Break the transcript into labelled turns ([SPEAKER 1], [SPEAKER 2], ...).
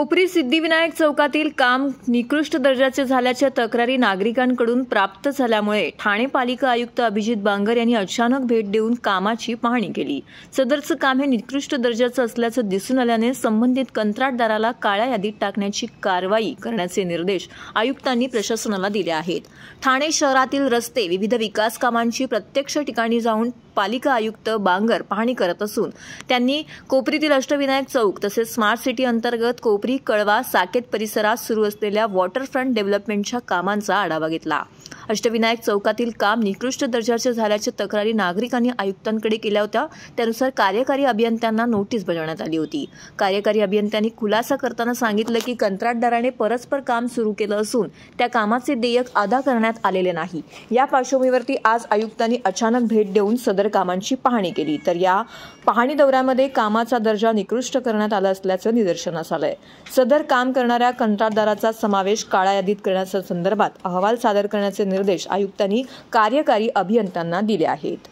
[SPEAKER 1] कोपरी सिद्धिविनायक चौकातील काम निकृष्ट दर्जाचे झाल्याच्या तक्रारी नागरिकांकडून प्राप्त झाल्यामुळे ठाणे पालिका आयुक्त अभिजित बांगर यांनी अचानक भेट देऊन कामाची पाहणी केली सदरचं काम हे निकृष्ट दर्जाचं असल्याचं दिसून आल्याने संबंधित कंत्राटदाराला काळ्या यादीत टाकण्याची कारवाई करण्याचे निर्देश आयुक्तांनी प्रशासनाला दिले आहेत ठाणे शहरातील रस्ते विविध विकास कामांची प्रत्यक्ष ठिकाणी जाऊन पालिका आयुक्त बांगर पाहणी करत असून त्यांनी कोपरीतील अष्टविनायक चौक तसेच स्मार्ट सिटी अंतर्गत कोपरी कळवा साकेत परिसरात सुरू असलेल्या वॉटरफ्रंट डेव्हलपमेंटच्या कामांचा आढावा घेतला अष्टविनायक चौकातील काम निकृष्ट दर्जाचे झाल्याच्या तक्रारी नागरिकांनी आयुक्तांकडे केल्या होत्या त्यानुसार कार्यकारी अभियंत्यांना नोटीस बजावण्यात आली होती कार्यकारी अभियंत्यांनी खुलासा करताना सांगितलं की कंत्राटदाराने परस्पर काम सुरू केलं असून त्या कामाचे देयक अदा करण्यात आलेले नाही या पार्श्वभूमीवरती आज आयुक्तांनी अचानक भेट देऊन सदर कामांची पाहणी केली तर या पाहणी दौऱ्यामध्ये कामाचा दर्जा निकृष्ट करण्यात आला असल्याचं निदर्शनास आलंय सदर काम करणाऱ्या कंत्राटदाराचा समावेश काळा यादीत करण्याच्या संदर्भात अहवाल सादर करण्याचे निर्देश आयुक्तांनी कार्यकारी अभियंत्यांना दिले आहेत